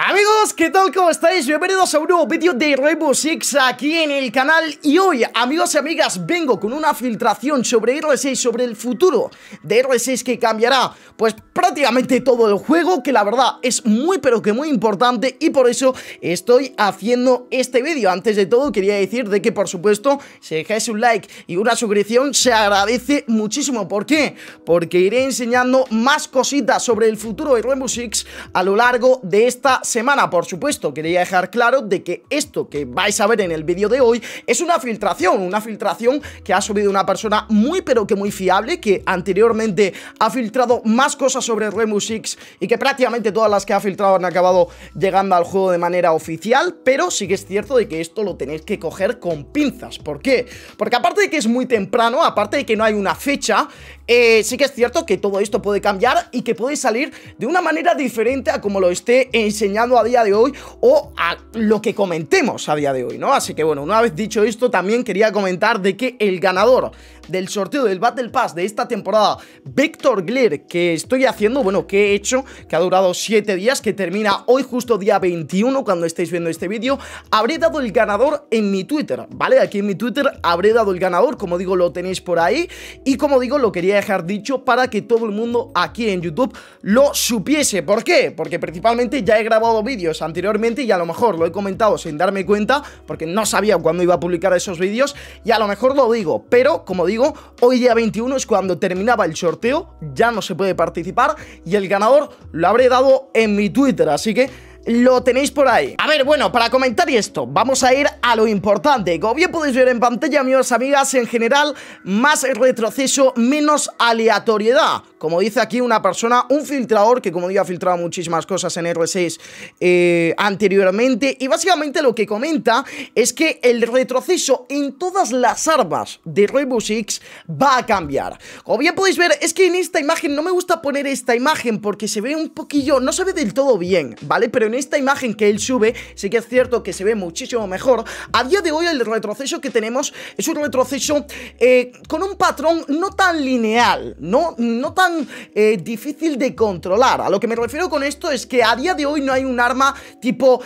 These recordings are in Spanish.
Amigos, ¿qué tal? ¿Cómo estáis? Bienvenidos a un nuevo vídeo de Rainbow Six aquí en el canal Y hoy, amigos y amigas, vengo con una filtración sobre R6, sobre el futuro de R6 que cambiará Pues prácticamente todo el juego, que la verdad es muy pero que muy importante Y por eso estoy haciendo este vídeo Antes de todo quería decir de que por supuesto, si dejáis un like y una suscripción se agradece muchísimo ¿Por qué? Porque iré enseñando más cositas sobre el futuro de Rainbow Six a lo largo de esta semana, por supuesto, quería dejar claro de que esto que vais a ver en el vídeo de hoy es una filtración, una filtración que ha subido una persona muy pero que muy fiable, que anteriormente ha filtrado más cosas sobre Remusix y que prácticamente todas las que ha filtrado han acabado llegando al juego de manera oficial, pero sí que es cierto de que esto lo tenéis que coger con pinzas. ¿Por qué? Porque aparte de que es muy temprano, aparte de que no hay una fecha, eh, sí que es cierto que todo esto puede cambiar y que puede salir de una manera diferente a como lo esté enseñando a día de hoy o a lo que comentemos a día de hoy, ¿no? Así que bueno, una vez dicho esto, también quería comentar de que el ganador del sorteo del Battle Pass de esta temporada, Vector Glare, que estoy haciendo, bueno, que he hecho, que ha durado 7 días, que termina hoy justo día 21 cuando estéis viendo este vídeo, habré dado el ganador en mi Twitter, ¿vale? Aquí en mi Twitter habré dado el ganador, como digo, lo tenéis por ahí y como digo, lo quería dejar dicho para que todo el mundo aquí en YouTube lo supiese. ¿Por qué? Porque principalmente ya he grabado vídeos anteriormente y a lo mejor lo he comentado sin darme cuenta porque no sabía cuándo iba a publicar esos vídeos y a lo mejor lo digo, pero como digo, hoy día 21 es cuando terminaba el sorteo, ya no se puede participar y el ganador lo habré dado en mi Twitter, así que lo tenéis por ahí. A ver, bueno, para comentar esto, vamos a ir a lo importante. Como bien podéis ver en pantalla, amigos, amigas, en general, más retroceso, menos aleatoriedad como dice aquí una persona, un filtrador que como digo ha filtrado muchísimas cosas en R6 eh, anteriormente y básicamente lo que comenta es que el retroceso en todas las armas de Rainbow Six va a cambiar. Como bien podéis ver, es que en esta imagen, no me gusta poner esta imagen porque se ve un poquillo, no se ve del todo bien, ¿vale? Pero en esta imagen que él sube, sí que es cierto que se ve muchísimo mejor. A día de hoy el retroceso que tenemos es un retroceso eh, con un patrón no tan lineal, ¿no? No tan eh, difícil de controlar. A lo que me refiero con esto es que a día de hoy no hay un arma tipo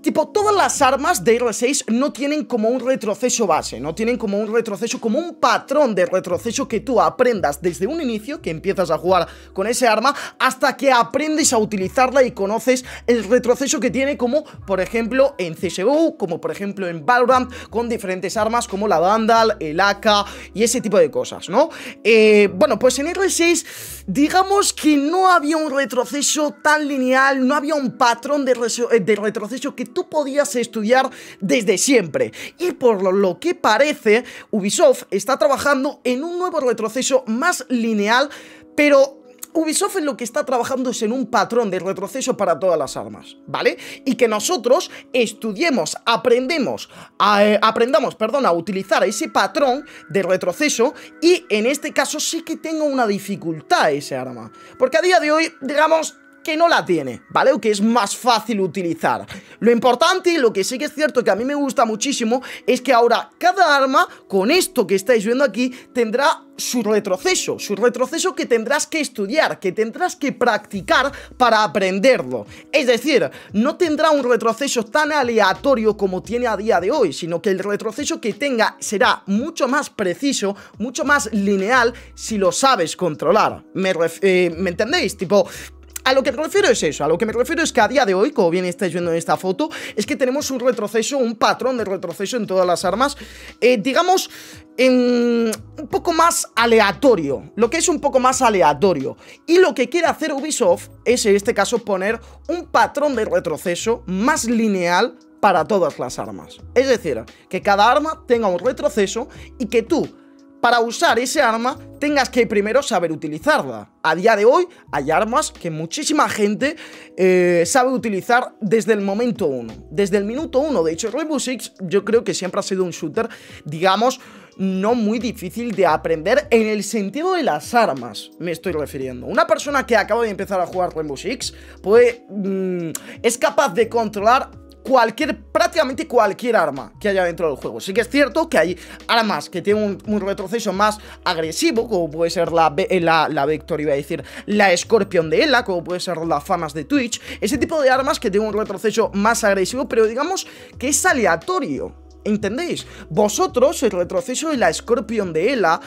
tipo, todas las armas de R6 no tienen como un retroceso base, no tienen como un retroceso, como un patrón de retroceso que tú aprendas desde un inicio, que empiezas a jugar con ese arma, hasta que aprendes a utilizarla y conoces el retroceso que tiene, como por ejemplo en CSGO, como por ejemplo en Valorant, con diferentes armas como la Vandal, el AK y ese tipo de cosas, ¿no? Eh, bueno, pues en R6, digamos que no había un retroceso tan lineal, no había un patrón de eh, retroceso que tú podías estudiar desde siempre. Y por lo que parece, Ubisoft está trabajando en un nuevo retroceso más lineal, pero Ubisoft en lo que está trabajando es en un patrón de retroceso para todas las armas, ¿vale? Y que nosotros estudiemos, aprendemos, eh, aprendamos, perdón, a utilizar ese patrón de retroceso y en este caso sí que tengo una dificultad ese arma. Porque a día de hoy, digamos, que no la tiene, ¿vale? O que es más fácil utilizar. Lo importante y lo que sí que es cierto que a mí me gusta muchísimo es que ahora cada arma, con esto que estáis viendo aquí, tendrá su retroceso, su retroceso que tendrás que estudiar, que tendrás que practicar para aprenderlo. Es decir, no tendrá un retroceso tan aleatorio como tiene a día de hoy, sino que el retroceso que tenga será mucho más preciso, mucho más lineal si lo sabes controlar. ¿Me, eh, ¿me entendéis? Tipo, a lo que me refiero es eso, a lo que me refiero es que a día de hoy, como bien estáis viendo en esta foto, es que tenemos un retroceso, un patrón de retroceso en todas las armas, eh, digamos, un poco más aleatorio, lo que es un poco más aleatorio. Y lo que quiere hacer Ubisoft es en este caso poner un patrón de retroceso más lineal para todas las armas. Es decir, que cada arma tenga un retroceso y que tú, para usar ese arma, tengas que primero saber utilizarla. A día de hoy hay armas que muchísima gente eh, sabe utilizar desde el momento uno, desde el minuto uno. De hecho, Rainbow Six yo creo que siempre ha sido un shooter, digamos, no muy difícil de aprender en el sentido de las armas, me estoy refiriendo. Una persona que acaba de empezar a jugar Rainbow Six puede, mm, es capaz de controlar cualquier, prácticamente cualquier arma que haya dentro del juego. Sí que es cierto que hay armas que tienen un, retroceso más agresivo, como puede ser la, eh, la, la Vector, iba a decir, la Scorpion de Ela, como puede ser las famas de Twitch. Ese tipo de armas que tienen un retroceso más agresivo, pero digamos que es aleatorio. ¿Entendéis? Vosotros, el retroceso de la Scorpion de Ela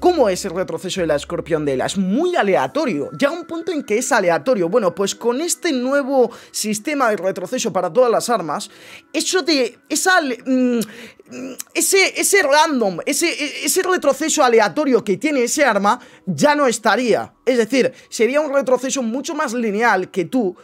¿Cómo es el retroceso de la escorpión de las Es muy aleatorio, Llega un punto en que es aleatorio. Bueno, pues con este nuevo sistema de retroceso para todas las armas, eso de... Esa, mm, ese, ese random, ese, ese retroceso aleatorio que tiene ese arma, ya no estaría. Es decir, sería un retroceso mucho más lineal que tú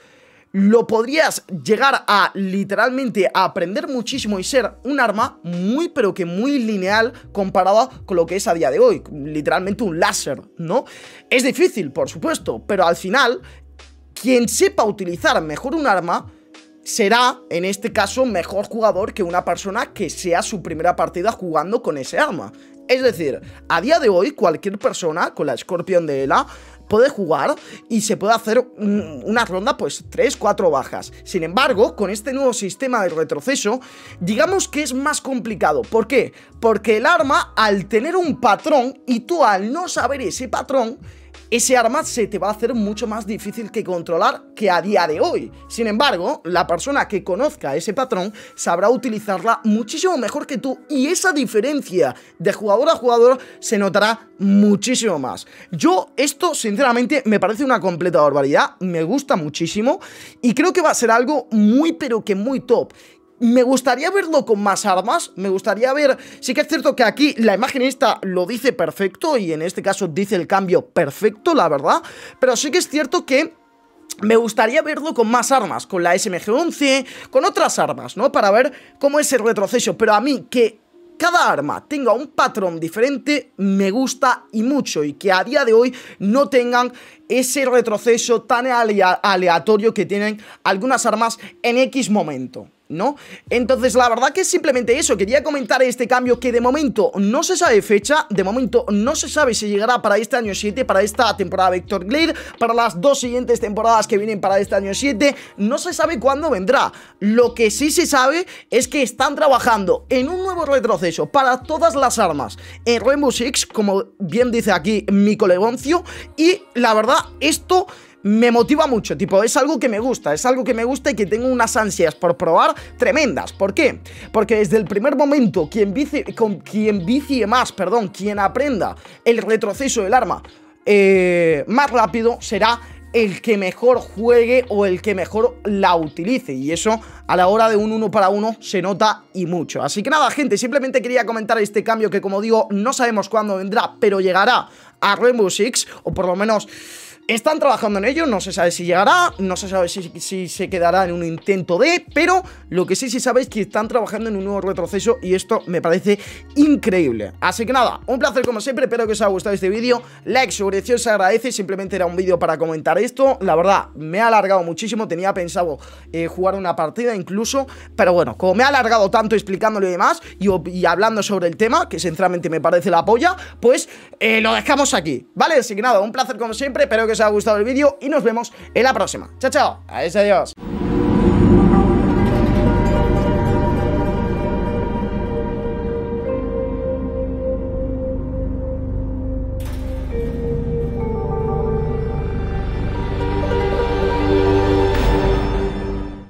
lo podrías llegar a literalmente aprender muchísimo y ser un arma muy pero que muy lineal comparado con lo que es a día de hoy, literalmente un láser, ¿no? Es difícil, por supuesto, pero al final quien sepa utilizar mejor un arma será, en este caso, mejor jugador que una persona que sea su primera partida jugando con ese arma. Es decir, a día de hoy cualquier persona con la Scorpion de ELA puede jugar y se puede hacer una ronda, pues 3, 4 bajas. Sin embargo, con este nuevo sistema de retroceso, digamos que es más complicado. ¿Por qué? Porque el arma, al tener un patrón y tú al no saber ese patrón, ese arma se te va a hacer mucho más difícil que controlar que a día de hoy. Sin embargo, la persona que conozca ese patrón sabrá utilizarla muchísimo mejor que tú y esa diferencia de jugador a jugador se notará muchísimo más. Yo esto sinceramente me parece una completa barbaridad, me gusta muchísimo y creo que va a ser algo muy pero que muy top me gustaría verlo con más armas, me gustaría ver, sí que es cierto que aquí la imagenista lo dice perfecto y en este caso dice el cambio perfecto, la verdad, pero sí que es cierto que me gustaría verlo con más armas, con la SMG-11, con otras armas, ¿no? Para ver cómo es el retroceso, pero a mí que cada arma tenga un patrón diferente me gusta y mucho y que a día de hoy no tengan ese retroceso tan aleatorio que tienen algunas armas en X momento. ¿no? Entonces la verdad que es simplemente eso, quería comentar este cambio que de momento no se sabe fecha, de momento no se sabe si llegará para este año 7, para esta temporada Vector Glid para las dos siguientes temporadas que vienen para este año 7, no se sabe cuándo vendrá. Lo que sí se sabe es que están trabajando en un nuevo retroceso para todas las armas en Rainbow Six, como bien dice aquí mi colegoncio, y la verdad esto me motiva mucho, tipo, es algo que me gusta, es algo que me gusta y que tengo unas ansias por probar tremendas. ¿Por qué? Porque desde el primer momento, quien vicie, con quien más, perdón, quien aprenda el retroceso del arma eh, más rápido será el que mejor juegue o el que mejor la utilice. Y eso a la hora de un uno para uno se nota y mucho. Así que nada, gente, simplemente quería comentar este cambio que como digo, no sabemos cuándo vendrá, pero llegará a Rainbow Six, o por lo menos están trabajando en ello, no se sabe si llegará, no se sabe si, se quedará en un intento de, pero lo que sí se sabe es que están trabajando en un nuevo retroceso y esto me parece increíble. Así que nada, un placer como siempre, espero que os haya gustado este vídeo, like, suscripción se agradece, simplemente era un vídeo para comentar esto, la verdad, me ha alargado muchísimo, tenía pensado eh, jugar una partida incluso, pero bueno, como me ha alargado tanto explicándolo y demás, y, hablando sobre el tema, que sinceramente me parece la polla, pues eh, lo dejamos aquí, ¿vale? Así que nada, un placer como siempre, espero que os ha gustado el vídeo y nos vemos en la próxima. ¡Chao, chao! ¡Adiós, adiós!